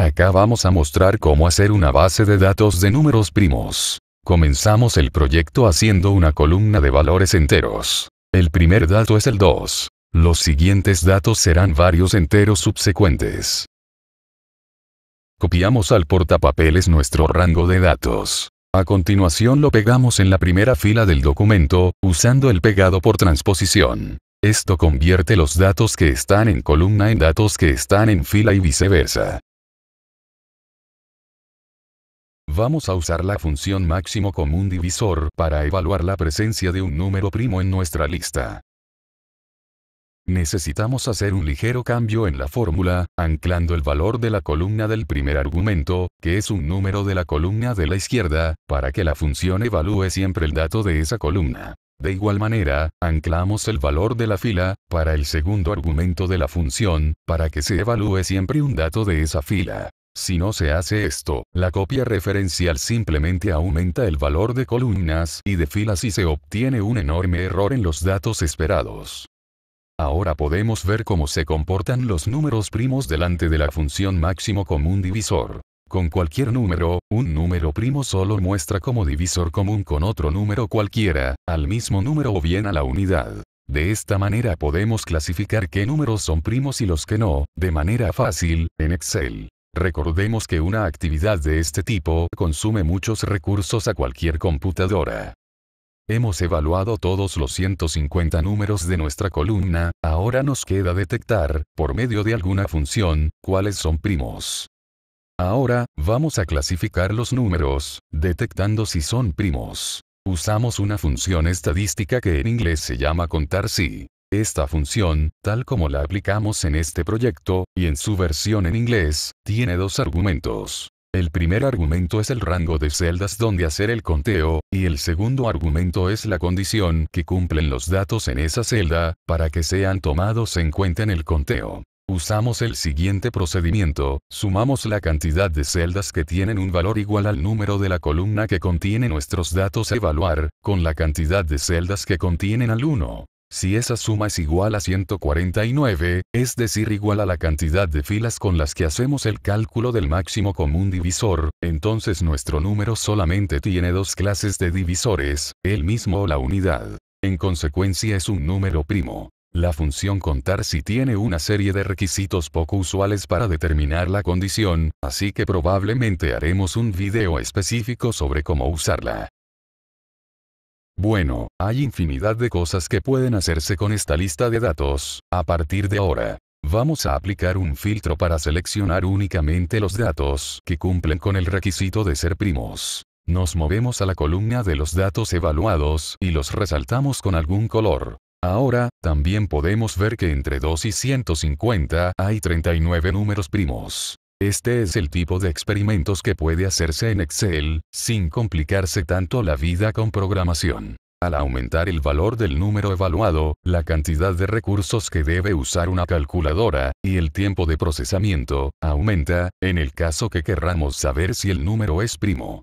Acá vamos a mostrar cómo hacer una base de datos de números primos. Comenzamos el proyecto haciendo una columna de valores enteros. El primer dato es el 2. Los siguientes datos serán varios enteros subsecuentes. Copiamos al portapapeles nuestro rango de datos. A continuación lo pegamos en la primera fila del documento, usando el pegado por transposición. Esto convierte los datos que están en columna en datos que están en fila y viceversa. Vamos a usar la función máximo común divisor para evaluar la presencia de un número primo en nuestra lista. Necesitamos hacer un ligero cambio en la fórmula, anclando el valor de la columna del primer argumento, que es un número de la columna de la izquierda, para que la función evalúe siempre el dato de esa columna. De igual manera, anclamos el valor de la fila, para el segundo argumento de la función, para que se evalúe siempre un dato de esa fila. Si no se hace esto, la copia referencial simplemente aumenta el valor de columnas y de filas y se obtiene un enorme error en los datos esperados. Ahora podemos ver cómo se comportan los números primos delante de la función máximo común divisor. Con cualquier número, un número primo solo muestra como divisor común con otro número cualquiera, al mismo número o bien a la unidad. De esta manera podemos clasificar qué números son primos y los que no, de manera fácil, en Excel. Recordemos que una actividad de este tipo consume muchos recursos a cualquier computadora. Hemos evaluado todos los 150 números de nuestra columna, ahora nos queda detectar, por medio de alguna función, cuáles son primos. Ahora, vamos a clasificar los números, detectando si son primos. Usamos una función estadística que en inglés se llama contar si. Esta función, tal como la aplicamos en este proyecto, y en su versión en inglés, tiene dos argumentos. El primer argumento es el rango de celdas donde hacer el conteo, y el segundo argumento es la condición que cumplen los datos en esa celda, para que sean tomados en cuenta en el conteo. Usamos el siguiente procedimiento, sumamos la cantidad de celdas que tienen un valor igual al número de la columna que contiene nuestros datos a evaluar, con la cantidad de celdas que contienen al 1. Si esa suma es igual a 149, es decir igual a la cantidad de filas con las que hacemos el cálculo del máximo común divisor, entonces nuestro número solamente tiene dos clases de divisores, el mismo o la unidad. En consecuencia es un número primo. La función contar si tiene una serie de requisitos poco usuales para determinar la condición, así que probablemente haremos un video específico sobre cómo usarla. Bueno, hay infinidad de cosas que pueden hacerse con esta lista de datos, a partir de ahora. Vamos a aplicar un filtro para seleccionar únicamente los datos que cumplen con el requisito de ser primos. Nos movemos a la columna de los datos evaluados y los resaltamos con algún color. Ahora, también podemos ver que entre 2 y 150 hay 39 números primos. Este es el tipo de experimentos que puede hacerse en Excel, sin complicarse tanto la vida con programación. Al aumentar el valor del número evaluado, la cantidad de recursos que debe usar una calculadora, y el tiempo de procesamiento, aumenta, en el caso que querramos saber si el número es primo.